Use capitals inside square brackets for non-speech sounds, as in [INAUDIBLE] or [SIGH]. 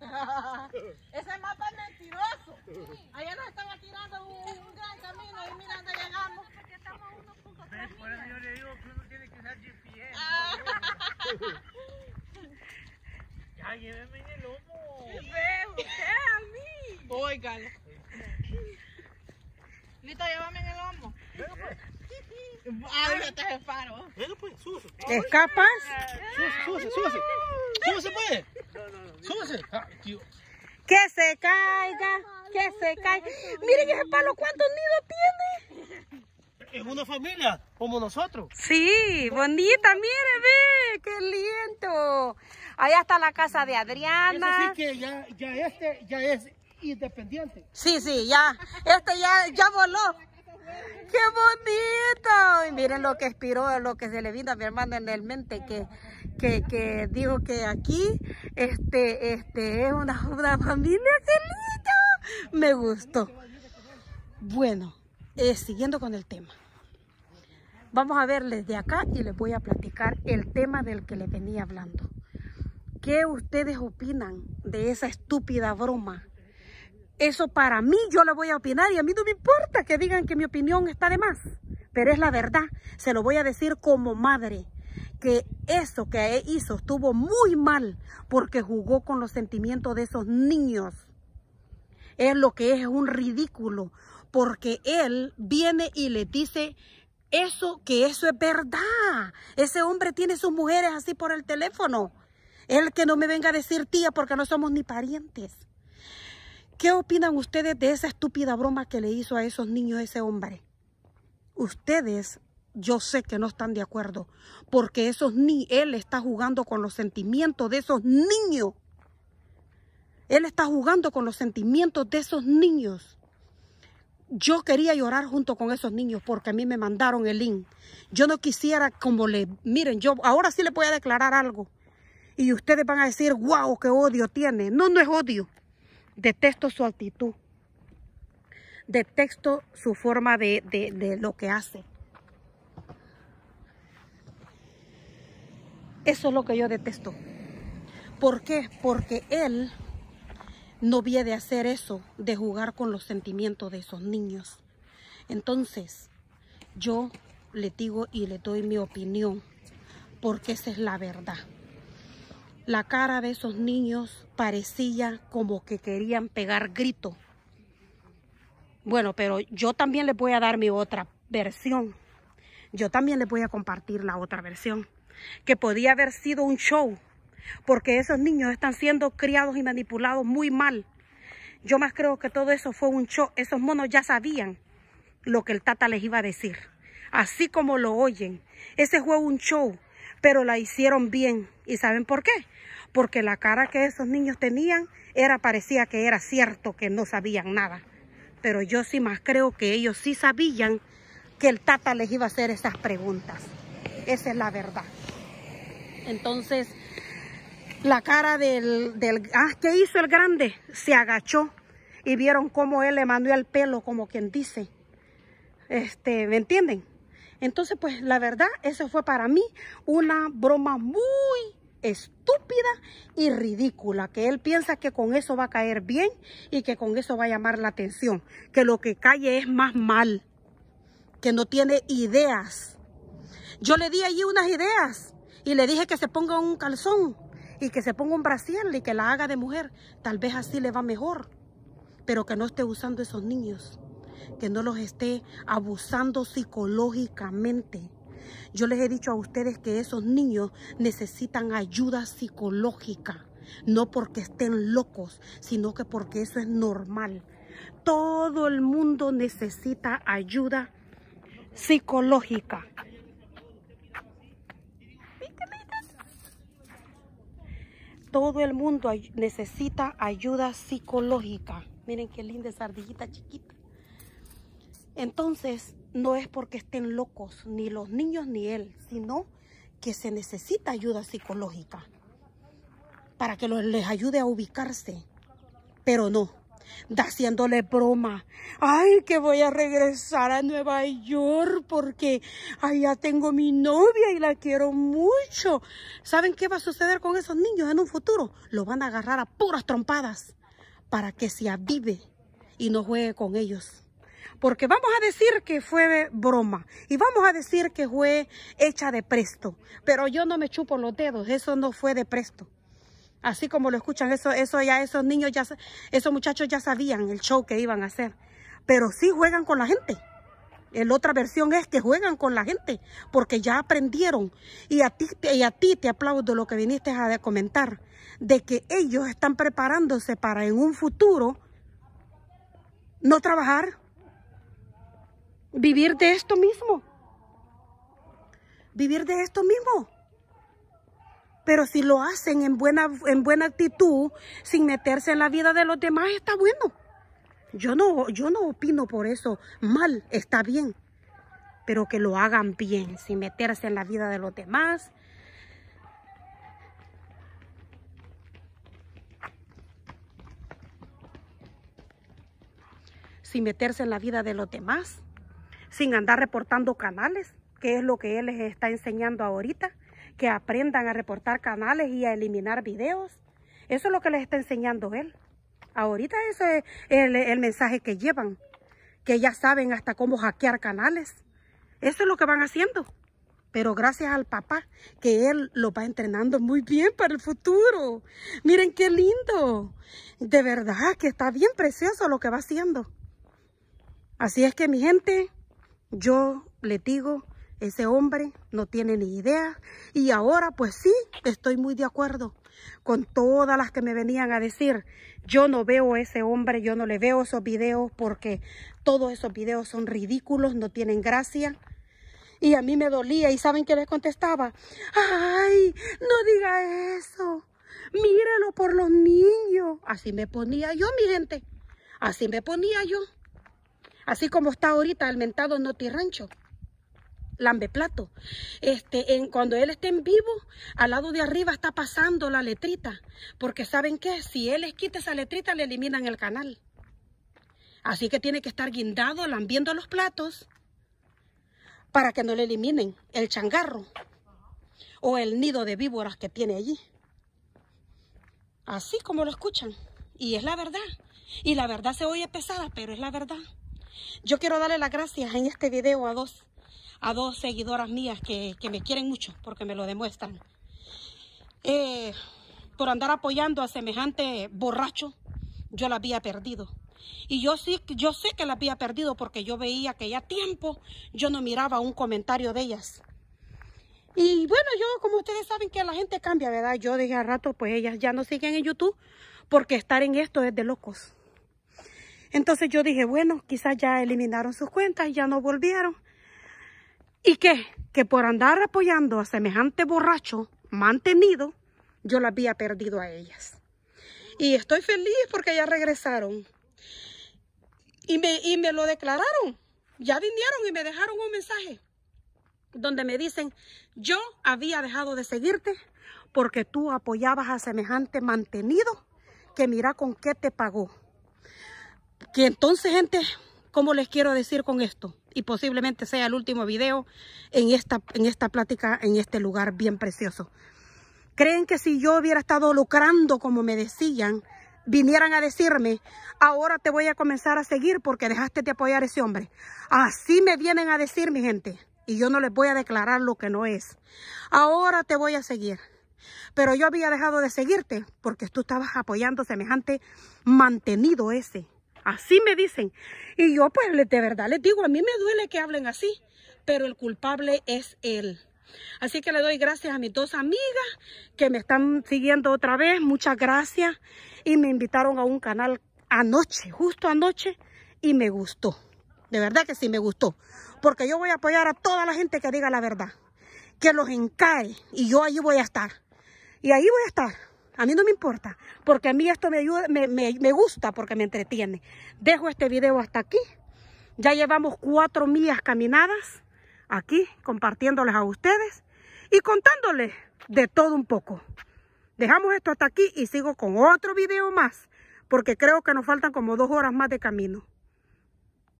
[LAUGHS] Ese mapa es mentiroso. Allá nos están tirando un, gran camino y mira llegamos. Porque estamos a Por eso yo le digo que uno tiene que usar GPS. pie. Ah. ya, llévenme en el lomo. Ve, usted a mí. Oigan. Lito, llévame en el lomo. Venga pues. ah, te este Ábrete el faro. ¿Es capaz? se pues. Ah, que se caiga, que se caiga. Miren ese palo, ¿cuántos nidos tiene? Es una familia, como nosotros. Sí, bonita, mire, ve, qué lindo. Allá está la casa de Adriana. Eso que ya, este ya es independiente. Sí, sí, ya, este ya, ya voló. ¡Qué bonito! Y miren lo que expiró lo que se le vino a mi hermano en el mente, que, que, que dijo que aquí este, este, es una, una familia feliz. Me gustó. Bueno, eh, siguiendo con el tema. Vamos a verles de acá y les voy a platicar el tema del que les venía hablando. ¿Qué ustedes opinan de esa estúpida broma eso para mí yo le voy a opinar y a mí no me importa que digan que mi opinión está de más. Pero es la verdad, se lo voy a decir como madre, que eso que hizo estuvo muy mal porque jugó con los sentimientos de esos niños. Es lo que es un ridículo, porque él viene y le dice eso, que eso es verdad. Ese hombre tiene sus mujeres así por el teléfono. Él que no me venga a decir tía porque no somos ni parientes. ¿Qué opinan ustedes de esa estúpida broma que le hizo a esos niños ese hombre? Ustedes, yo sé que no están de acuerdo, porque esos ni él está jugando con los sentimientos de esos niños. Él está jugando con los sentimientos de esos niños. Yo quería llorar junto con esos niños porque a mí me mandaron el link. Yo no quisiera como le... Miren, yo ahora sí le voy a declarar algo. Y ustedes van a decir, wow, qué odio tiene. No, no es odio. Detesto su actitud. Detesto su forma de, lo que hace. Eso es lo que yo detesto. ¿Por qué? Porque él no viene de hacer eso, de jugar con los sentimientos de esos niños. Entonces, yo le digo y le doy mi opinión, porque esa es la verdad. La cara de esos niños parecía como que querían pegar grito. Bueno, pero yo también les voy a dar mi otra versión. Yo también les voy a compartir la otra versión. Que podía haber sido un show. Porque esos niños están siendo criados y manipulados muy mal. Yo más creo que todo eso fue un show. Esos monos ya sabían lo que el tata les iba a decir. Así como lo oyen. Ese fue un show pero la hicieron bien. ¿Y saben por qué? Porque la cara que esos niños tenían era parecía que era cierto que no sabían nada. Pero yo sí más creo que ellos sí sabían que el tata les iba a hacer esas preguntas. Esa es la verdad. Entonces, la cara del, del... Ah, ¿qué hizo el grande? Se agachó y vieron cómo él le mandó el pelo, como quien dice. Este, ¿me entienden? Entonces, pues la verdad, eso fue para mí una broma muy estúpida y ridícula, que él piensa que con eso va a caer bien y que con eso va a llamar la atención, que lo que calle es más mal, que no tiene ideas. Yo le di allí unas ideas y le dije que se ponga un calzón y que se ponga un brasier y que la haga de mujer, tal vez así le va mejor, pero que no esté usando esos niños que no los esté abusando psicológicamente. Yo les he dicho a ustedes que esos niños necesitan ayuda psicológica, no porque estén locos, sino que porque eso es normal. Todo el mundo necesita ayuda psicológica. Todo el mundo necesita ayuda psicológica. Miren qué linda esa ardillita chiquita. Entonces, no es porque estén locos, ni los niños ni él, sino que se necesita ayuda psicológica para que les ayude a ubicarse. Pero no, daciéndole haciéndole broma. Ay, que voy a regresar a Nueva York porque allá tengo mi novia y la quiero mucho. ¿Saben qué va a suceder con esos niños en un futuro? Lo van a agarrar a puras trompadas para que se avive y no juegue con ellos porque vamos a decir que fue broma y vamos a decir que fue hecha de presto, pero yo no me chupo los dedos, eso no fue de presto. Así como lo escuchan, eso, eso ya esos niños, ya, esos muchachos ya sabían el show que iban a hacer, pero sí juegan con la gente. La otra versión es que juegan con la gente porque ya aprendieron. Y a ti, y a ti te aplaudo lo que viniste a comentar, de que ellos están preparándose para en un futuro no trabajar, vivir de esto mismo. Vivir de esto mismo. Pero si lo hacen en buena, en buena actitud, sin meterse en la vida de los demás, está bueno. Yo no, yo no opino por eso. Mal, está bien. Pero que lo hagan bien, sin meterse en la vida de los demás. Sin meterse en la vida de los demás sin andar reportando canales, que es lo que él les está enseñando ahorita, que aprendan a reportar canales y a eliminar videos. Eso es lo que les está enseñando él. Ahorita ese es el, el mensaje que llevan, que ya saben hasta cómo hackear canales. Eso es lo que van haciendo. Pero gracias al papá, que él lo va entrenando muy bien para el futuro. Miren qué lindo. De verdad que está bien precioso lo que va haciendo. Así es que mi gente, yo le digo, ese hombre no tiene ni idea. Y ahora, pues sí, estoy muy de acuerdo con todas las que me venían a decir. Yo no veo a ese hombre, yo no le veo esos videos porque todos esos videos son ridículos, no tienen gracia. Y a mí me dolía. ¿Y saben qué les contestaba? ¡Ay, no diga eso! míralo por los niños. Así me ponía yo, mi gente. Así me ponía yo. Así como está ahorita almentado Noti Rancho. Lambeplato. Este, en, cuando él esté en vivo, al lado de arriba está pasando la letrita. Porque ¿saben que Si él les quita esa letrita, le eliminan el canal. Así que tiene que estar guindado, lambiendo los platos, para que no le eliminen el changarro o el nido de víboras que tiene allí. Así como lo escuchan. Y es la verdad. Y la verdad se oye pesada, pero es la verdad. Yo quiero darle las gracias en este video a dos, a dos seguidoras mías que, me quieren mucho porque me lo demuestran. Eh, por andar apoyando a semejante borracho, yo la había perdido. Y yo sí, yo sé que la había perdido porque yo veía que ya tiempo yo no miraba un comentario de ellas. Y bueno, yo como ustedes saben que la gente cambia, ¿verdad? Yo dije a rato, pues ellas ya no siguen en YouTube porque estar en esto es de locos. Entonces yo dije, bueno, quizás ya eliminaron sus cuentas y ya no volvieron. ¿Y qué? Que por andar apoyando a semejante borracho mantenido, yo la había perdido a ellas. Y estoy feliz porque ya regresaron. Y me, y me lo declararon. Ya vinieron y me dejaron un mensaje donde me dicen, yo había dejado de seguirte porque tú apoyabas a semejante mantenido que mira con qué te pagó que entonces, gente, ¿cómo les quiero decir con esto? Y posiblemente sea el último video en esta, en esta plática, en este lugar bien precioso. ¿Creen que si yo hubiera estado lucrando, como me decían, vinieran a decirme, ahora te voy a comenzar a seguir porque dejaste de apoyar a ese hombre? Así me vienen a decir, mi gente. Y yo no les voy a declarar lo que no es. Ahora te voy a seguir. Pero yo había dejado de seguirte porque tú estabas apoyando semejante mantenido ese. Así me dicen. Y yo pues de verdad les digo, a mí me duele que hablen así, pero el culpable es él. Así que le doy gracias a mis dos amigas que me están siguiendo otra vez. Muchas gracias. Y me invitaron a un canal anoche, justo anoche, y me gustó. De verdad que sí me gustó. Porque yo voy a apoyar a toda la gente que diga la verdad. Que los encae. Y yo allí voy a estar. Y ahí voy a estar. A mí no me importa, porque a mí esto me ayuda, me, gusta, porque me entretiene. Dejo este video hasta aquí. Ya llevamos cuatro millas caminadas aquí, compartiéndoles a ustedes y contándoles de todo un poco. Dejamos esto hasta aquí y sigo con otro video más, porque creo que nos faltan como dos horas más de camino.